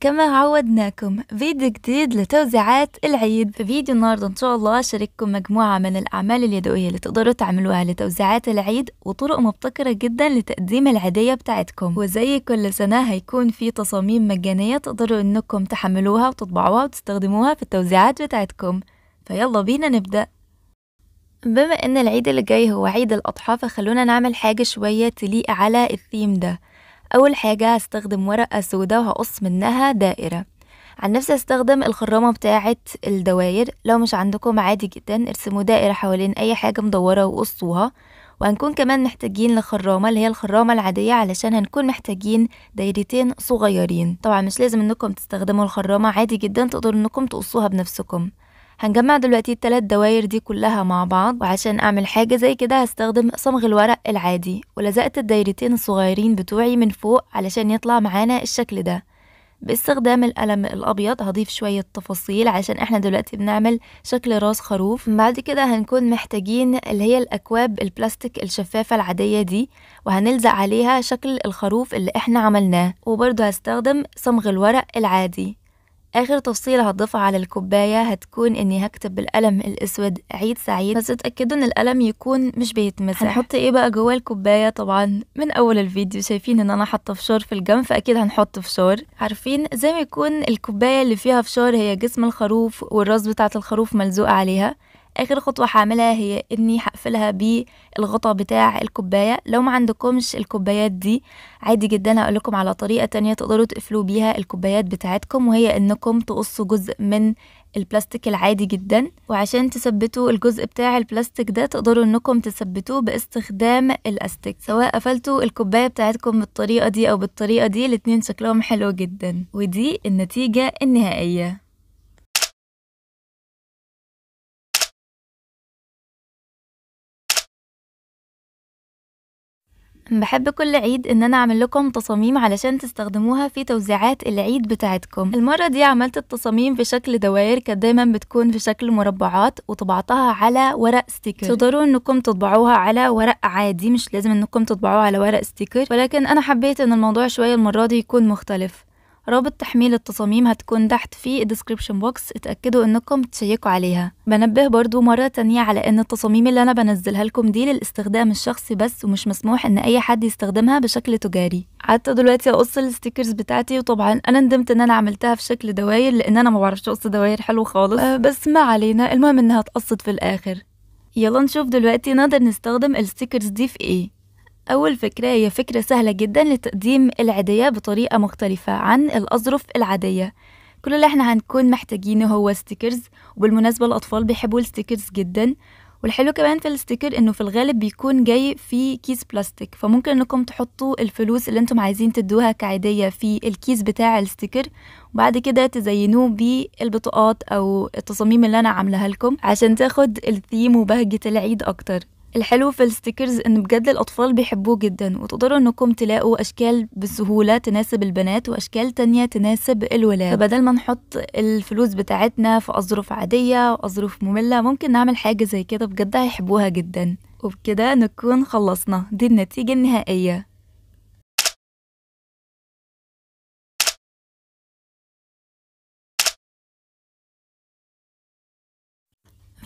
كما عودناكم فيديو جديد لتوزيعات العيد في فيديو النهاردة إن شاء الله شارككم مجموعة من الأعمال اليدوية اللي تقدروا تعملوها لتوزيعات العيد وطرق مبتكرة جدا لتقديم العيدية بتاعتكم وزي كل سنة هيكون في تصاميم مجانية تقدروا إنكم تحملوها وتطبعوها وتستخدموها في التوزيعات بتاعتكم فيلا بينا نبدأ بما ان العيد اللي جاي هو عيد الاضحى فخلونا نعمل حاجه شويه تليق على الثيم ده أول حاجة هستخدم ورقة سوداء وهقص منها دائرة عن نفسي هستخدم الخرامة بتاعة الدواير لو مش عندكم عادي جدا ارسموا دائرة حوالين أي حاجة مدورة وقصوها وهنكون كمان محتاجين لخرامة اللي هي الخرامة العادية علشان هنكون محتاجين دايرتين صغيرين طبعا مش لازم انكم تستخدموا الخرامة عادي جدا تقدروا انكم تقصوها بنفسكم هنجمع دلوقتي التلات دواير دي كلها مع بعض وعشان اعمل حاجة زي كده هستخدم صمغ الورق العادي ولزقت الدايرتين الصغيرين بتوعي من فوق علشان يطلع معانا الشكل ده باستخدام القلم الابيض هضيف شوية تفاصيل عشان احنا دلوقتي بنعمل شكل راس خروف بعد كده هنكون محتاجين اللي هي الاكواب البلاستيك الشفافة العادية دي وهنلزق عليها شكل الخروف اللي احنا عملناه وبرضه هستخدم صمغ الورق العادي آخر تفصيلة هتضيفها على الكوباية هتكون إني هكتب بالقلم الأسود عيد سعيد بس اتأكدوا إن القلم يكون مش بيتمسح هنحط إيه بقى جوه الكوباية طبعا من أول الفيديو شايفين إن أنا حاطة فشار في الجنب فأكيد هنحط فشار عارفين زي ما يكون الكوباية اللي فيها فشار هي جسم الخروف والراس بتاعة الخروف ملزوقة عليها اخر خطوه هعملها هي اني هقفلها بالغطا بتاع الكوبايه لو ما عندكمش الكوبايات دي عادي جدا هقول لكم على طريقه تانية تقدروا تقفلوا بيها الكوبايات بتاعتكم وهي انكم تقصوا جزء من البلاستيك العادي جدا وعشان تثبتوا الجزء بتاع البلاستيك ده تقدروا انكم تثبتوه باستخدام الاستيك سواء قفلتوا الكوبايه بتاعتكم بالطريقه دي او بالطريقه دي الاتنين شكلهم حلو جدا ودي النتيجه النهائيه بحب كل عيد ان انا اعمل لكم تصاميم علشان تستخدموها في توزيعات العيد بتاعتكم المره دي عملت التصاميم في شكل دوائر كانت دايما بتكون في شكل مربعات وطبعتها على ورق ستيكر تقدروا انكم تطبعوها على ورق عادي مش لازم انكم تطبعوها على ورق ستيكر ولكن انا حبيت ان الموضوع شويه المره دي يكون مختلف رابط تحميل التصاميم هتكون تحت في الديسكريبشن بوكس اتأكدوا انكم تشيكوا عليها بنبه برضو مرة تانية على ان التصاميم اللي انا بنزلها لكم دي للاستخدام الشخصي بس ومش مسموح ان اي حد يستخدمها بشكل تجاري قعدت دلوقتي اقص الستيكرز بتاعتي وطبعا انا ندمت ان انا عملتها في شكل دواير لان انا ما بعرفش اقص دواير حلو خالص أه بس ما علينا المهم انها اتقصت في الاخر يلا نشوف دلوقتي نقدر نستخدم الستيكرز دي في ايه أول فكرة هي فكرة سهلة جدا لتقديم العيدية بطريقة مختلفة عن الأظرف العادية كل اللي احنا هنكون محتاجينه هو ستيكرز وبالمناسبة الأطفال بيحبوا الستيكرز جدا والحلو كمان في الستيكر انه في الغالب بيكون جاي في كيس بلاستيك فممكن انكم تحطوا الفلوس اللي انتم عايزين تدوها كعيدية في الكيس بتاع الستيكر وبعد كده تزينوه بالبطاقات او التصاميم اللي انا عاملها لكم عشان تاخد الثيم وبهجة العيد اكتر الحلو في الستيكرز ان بجد الاطفال بيحبوه جدا وتقدروا انكم تلاقوا اشكال بسهوله تناسب البنات واشكال تانية تناسب الولاد فبدل ما نحط الفلوس بتاعتنا في اظرف عاديه واظرف ممله ممكن نعمل حاجه زي كده بجد هيحبوها جدا وبكده نكون خلصنا دي النتيجه النهائيه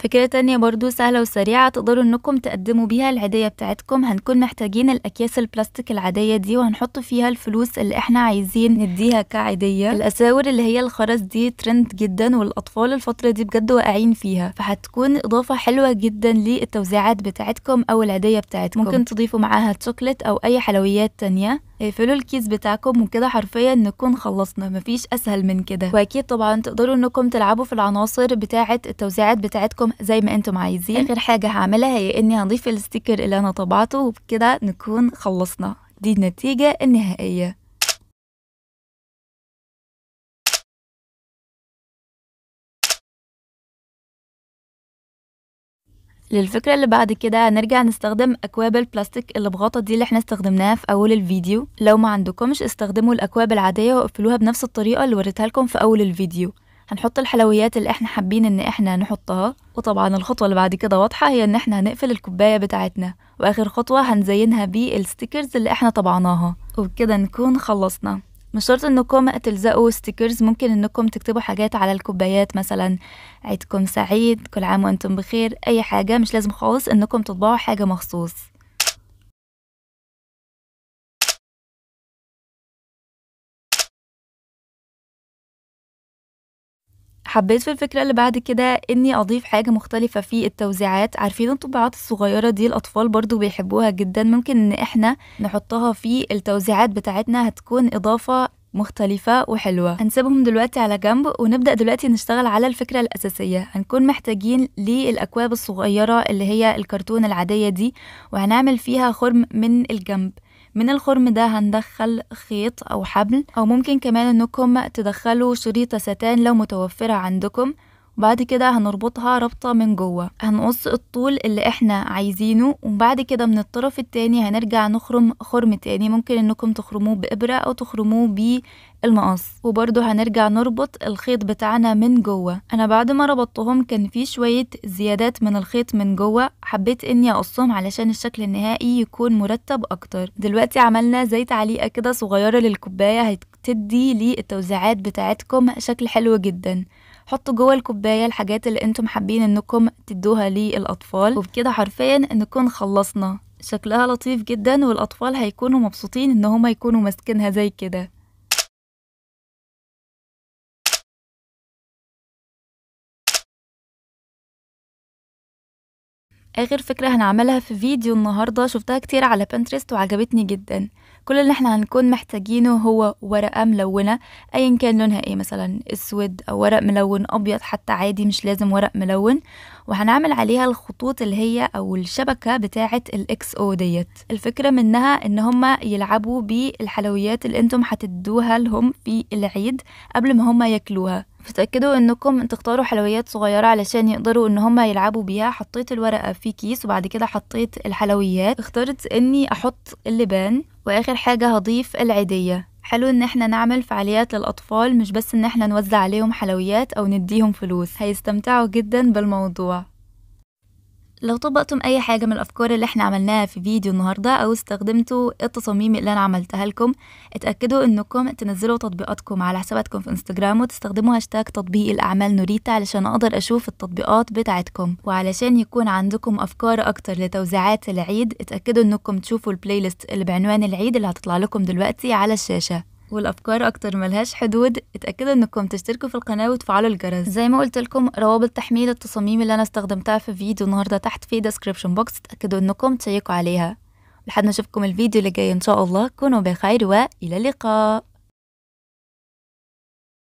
فكرة تانية برضو سهلة وسريعة تقدروا انكم تقدموا بيها العيدية بتاعتكم هنكون محتاجين الاكياس البلاستيك العادية دي وهنحط فيها الفلوس اللي احنا عايزين نديها كعيدية الاساور اللي هي الخرز دي ترند جدا والاطفال الفترة دي بجد واقعين فيها فهتكون اضافة حلوة جدا للتوزيعات بتاعتكم او العيدية بتاعتكم ممكن تضيفوا معاها تشوكلت او اي حلويات تانية اقفلوا آه، الكيس بتاعكم وكده حرفيا نكون خلصنا مفيش اسهل من كده واكيد طبعا تقدروا انكم تلعبوا في العناصر بتاعه التوزيعات بتاعتكم زي ما انتم عايزين اخر حاجه هعملها هي اني هضيف الستيكر اللي انا طبعته وبكده نكون خلصنا دي النتيجه النهائيه للفكرة اللي بعد كده نرجع نستخدم أكواب البلاستيك اللي بغطى دي اللي احنا استخدمناها في أول الفيديو لو ما عندكمش استخدموا الأكواب العادية وقفلوها بنفس الطريقة اللي وريتها لكم في أول الفيديو هنحط الحلويات اللي احنا حابين ان احنا نحطها وطبعا الخطوة اللي بعد كده واضحة هي ان احنا هنقفل الكوباية بتاعتنا واخر خطوة هنزينها بالستيكرز اللي احنا طبعناها وبكده نكون خلصنا مش شرط انكم تلزقوا ستيكرز ممكن انكم تكتبوا حاجات على الكوبايات مثلا عيدكم سعيد كل عام وانتم بخير اي حاجه مش لازم خالص انكم تطبعوا حاجه مخصوص حبيت في الفكرة اللي بعد كده إني أضيف حاجة مختلفة في التوزيعات عارفين الطباعات الصغيرة دي الأطفال برضو بيحبوها جدا ممكن إن إحنا نحطها في التوزيعات بتاعتنا هتكون إضافة مختلفة وحلوة هنسيبهم دلوقتي على جنب ونبدأ دلوقتي نشتغل على الفكرة الأساسية هنكون محتاجين للأكواب الصغيرة اللي هي الكرتون العادية دي وهنعمل فيها خرم من الجنب من الخرم ده هندخل خيط أو حبل أو ممكن كمان أنكم تدخلوا شريطة ستان لو متوفرة عندكم وبعد كده هنربطها ربطة من جوه هنقص الطول اللي احنا عايزينه وبعد كده من الطرف التاني هنرجع نخرم خرم تاني ممكن انكم تخرموه بإبرة او تخرموه بالمقص وبرده هنرجع نربط الخيط بتاعنا من جوه انا بعد ما ربطتهم كان في شوية زيادات من الخيط من جوه حبيت اني اقصهم علشان الشكل النهائي يكون مرتب اكتر دلوقتي عملنا زي تعليقة كده صغيرة للكوباية هتدي للتوزيعات بتاعتكم شكل حلو جدا حطوا جوه الكوبايه الحاجات اللي انتم حابين انكم تدوها للاطفال وبكده حرفيا نكون خلصنا شكلها لطيف جدا والاطفال هيكونوا مبسوطين ان هما يكونوا ماسكينها زي كده اخر فكره هنعملها في فيديو النهارده شفتها كتير على بنترست وعجبتني جدا كل اللي احنا هنكون محتاجينه هو ورقة ملونة ايا كان لونها ايه مثلا اسود او ورق ملون ابيض حتى عادي مش لازم ورق ملون وهنعمل عليها الخطوط اللي هي او الشبكة بتاعة الاكس او ديت الفكرة منها ان هما يلعبوا بالحلويات اللي انتم هتدوها لهم في العيد قبل ما هما ياكلوها فتأكدوا انكم تختاروا حلويات صغيرة علشان يقدروا ان هما يلعبوا بيها حطيت الورقة في كيس وبعد كده حطيت الحلويات اخترت اني احط اللبان واخر حاجة هضيف العيدية حلو ان احنا نعمل فعاليات للاطفال مش بس ان احنا نوزع عليهم حلويات او نديهم فلوس هيستمتعوا جدا بالموضوع لو طبقتم أي حاجة من الأفكار اللي احنا عملناها في فيديو النهاردة أو استخدمتوا التصاميم اللي أنا عملتها لكم اتأكدوا إنكم تنزلوا تطبيقاتكم على حساباتكم في انستجرام وتستخدموا هاشتاج تطبيق الأعمال نوريتا علشان أقدر أشوف التطبيقات بتاعتكم وعلشان يكون عندكم أفكار أكتر لتوزيعات العيد اتأكدوا إنكم تشوفوا البلاي ليست اللي بعنوان العيد اللي هتطلع لكم دلوقتي على الشاشة والأفكار أكتر ملهاش حدود اتأكدوا إنكم تشتركوا في القناة وتفعلوا الجرس زي ما قلت لكم روابط تحميل التصاميم اللي أنا استخدمتها في فيديو النهاردة تحت في ديسكريبشن بوكس اتأكدوا إنكم تشيكوا عليها لحد نشوفكم الفيديو اللي جاي إن شاء الله كونوا بخير وإلى اللقاء